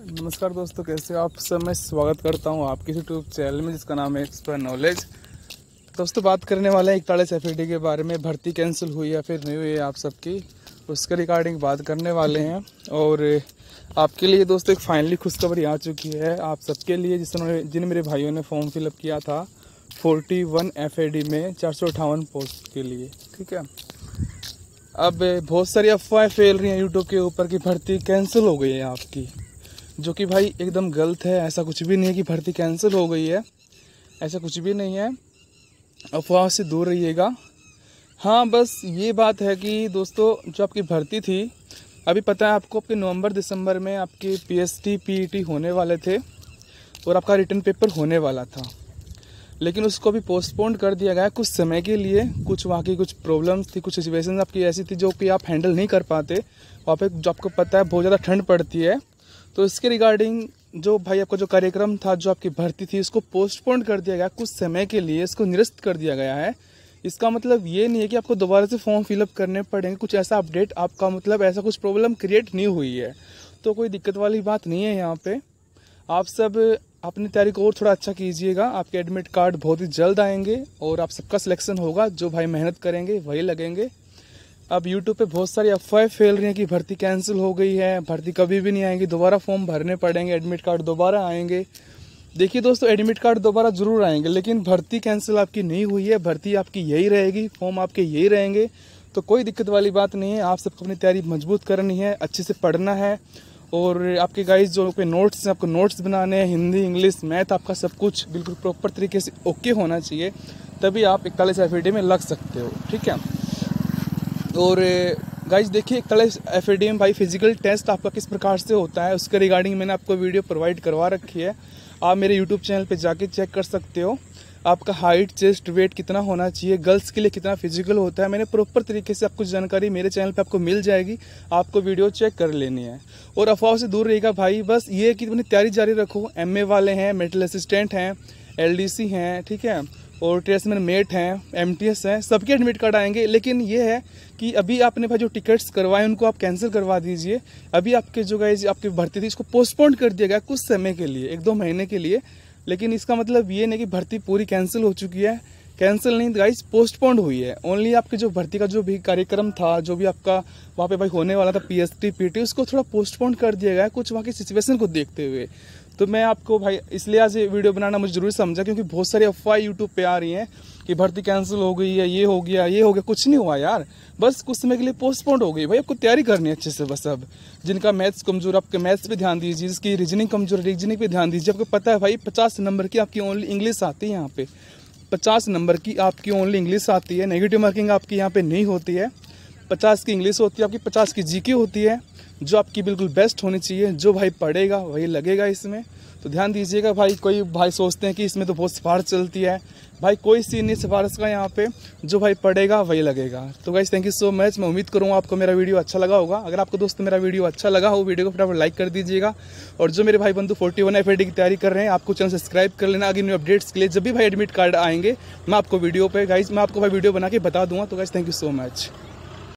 नमस्कार दोस्तों कैसे आप सब मैं स्वागत करता हूँ आपके यूट्यूब चैनल में जिसका नाम है एक्सपर्ट नॉलेज दोस्तों बात करने वाले हैं इकतालीस एफ के बारे में भर्ती कैंसिल हुई या फिर नहीं हुई है आप सबकी उसके रिगार्डिंग बात करने वाले हैं और आपके लिए दोस्तों एक फाइनली खुशखबरी आ चुकी है आप सबके लिए जिस जिन मेरे भाइयों ने फॉर्म फिलअप किया था फोर्टी वन एफ में चार सौ पोस्ट के लिए ठीक है अब बहुत सारी अफवाहें फैल रही हैं यूट्यूब के ऊपर कि भर्ती कैंसिल हो गई है आपकी जो कि भाई एकदम गलत है ऐसा कुछ भी नहीं है कि भर्ती कैंसिल हो गई है ऐसा कुछ भी नहीं है अफवाह से दूर रहिएगा हाँ बस ये बात है कि दोस्तों जो आपकी भर्ती थी अभी पता है आपको आपके नवंबर दिसंबर में आपके पीएसटी पीईटी e होने वाले थे और आपका रिटर्न पेपर होने वाला था लेकिन उसको भी पोस्टपोन कर दिया गया कुछ समय के लिए कुछ वहाँ की कुछ प्रॉब्लम्स थी कुछ सिचुएशन आपकी ऐसी थी जो कि आप हैंडल नहीं कर पाते वहाँ पे जो आपको पता है बहुत ज़्यादा ठंड पड़ती है तो इसके रिगार्डिंग जो भाई आपका जो कार्यक्रम था जो आपकी भर्ती थी इसको पोस्टपोन कर दिया गया कुछ समय के लिए इसको निरस्त कर दिया गया है इसका मतलब ये नहीं है कि आपको दोबारा से फॉर्म फिलअप करने पड़ेंगे कुछ ऐसा अपडेट आपका मतलब ऐसा कुछ प्रॉब्लम क्रिएट नहीं हुई है तो कोई दिक्कत वाली बात नहीं है यहाँ पे आप सब अपनी तैयारी को और थोड़ा अच्छा कीजिएगा आपके एडमिट कार्ड बहुत ही जल्द आएंगे और आप सबका सिलेक्शन होगा जो भाई मेहनत करेंगे वही लगेंगे अब यूट्यूब पे बहुत सारी अफवाहें फैल रही हैं कि भर्ती कैंसिल हो गई है भर्ती कभी भी नहीं आएंगी दोबारा फॉर्म भरने पड़ेंगे एडमिट कार्ड दोबारा आएंगे देखिए दोस्तों एडमिट कार्ड दोबारा ज़रूर आएंगे लेकिन भर्ती कैंसिल आपकी नहीं हुई है भर्ती आपकी यही रहेगी फॉर्म आपके यही रहेंगे तो कोई दिक्कत वाली बात नहीं है आप सबको अपनी तैयारी मजबूत करनी है अच्छे से पढ़ना है और आपके गाइस जो आपके नोट्स हैं आपको नोट्स बनाने हैं हिंदी इंग्लिश मैथ आपका सब कुछ बिल्कुल प्रॉपर तरीके से ओके होना चाहिए तभी आप इकतालीस एफ में लग सकते हो ठीक है और गाइज eh, देखिए कल एफ भाई फिजिकल टेस्ट आपका किस प्रकार से होता है उसके रिगार्डिंग मैंने आपको वीडियो प्रोवाइड करवा रखी है आप मेरे यूट्यूब चैनल पे जाके चेक कर सकते हो आपका हाइट चेस्ट वेट कितना होना चाहिए गर्ल्स के लिए कितना फिजिकल होता है मैंने प्रॉपर तरीके से आपको जानकारी मेरे चैनल पे आपको मिल जाएगी आपको वीडियो चेक कर लेनी है और अफवाह से दूर रहेगा भाई बस ये कि अपनी तैयारी जारी रखो एमए वाले हैं मेडिकल असिस्टेंट हैं एलडीसी हैं ठीक है और में मेट हैं एम टी एस हैं सबके एडमिट कार्ड आएंगे लेकिन ये है कि अभी आपने भाई जो टिकट्स करवाए उनको आप कैंसिल करवा दीजिए अभी आपके जो गए आपकी भर्ती थी इसको पोस्टपोन कर दिया गया कुछ समय के लिए एक दो महीने के लिए लेकिन इसका मतलब ये नहीं कि भर्ती पूरी कैंसिल हो चुकी है कैंसिल नहीं गाइस पोस्टपोन्ड हुई है ओनली आपकी जो भर्ती का जो भी कार्यक्रम था जो भी आपका वहाँ पे भाई होने वाला था पी एस टी उसको थोड़ा पोस्टपोन कर दिया गया कुछ वहाँ की सिचुएशन को देखते हुए तो मैं आपको भाई इसलिए आज ये वीडियो बनाना मुझे जरूरी समझा क्योंकि बहुत सारी अफवाह यूट्यूब पे आ रही हैं कि भर्ती कैंसिल हो गई है ये हो गया ये हो गया कुछ नहीं हुआ यार बस कुछ समय के लिए पोस्टपोन हो गई भाई आपको तैयारी करनी है अच्छे से बस अब जिनका मैथ्स कमजोर आपके मैथ्स पे ध्यान दीजिए जिसकी रीजनिंग कमजोर रीजनिंग पे ध्यान दीजिए आपको पता है भाई पचास नंबर की आपकी ओनली इंग्लिश आती है यहाँ पे पचास नंबर की आपकी ओनली इंग्लिश आती है नेगेटिव मार्किंग आपकी यहाँ पे नहीं होती है पचास की इंग्लिश होती है आपकी पचास की जीके होती है जो आपकी बिल्कुल बेस्ट होनी चाहिए जो भाई पढ़ेगा वही लगेगा इसमें तो ध्यान दीजिएगा भाई कोई भाई सोचते हैं कि इसमें तो बहुत सिफारिश चलती है भाई कोई सीन नहीं सिफारिश का यहाँ पे जो भाई पड़ेगा वही लगेगा तो भाई थैंक यू सो मच मैं उम्मीद करूँगा आपको मेरा वीडियो अच्छा लगा होगा अगर आपको दोस्त मेरा वीडियो अच्छा लगा हो वीडियो को फटाफट लाइक कर दीजिएगा और जो मेरे भाई बंधु फोर्टी वन एफ की तैयारी कर रहे हैं आपको चैनल सब्सक्राइब कर लेना आगे न्यू अपडेट्स के लिए जब भी भाई एडमिट कार्ड आएंगे मैं आपको वीडियो पर गाइज मैं आपको भाई वीडियो बना के बता दूंगा तो guys thank you so much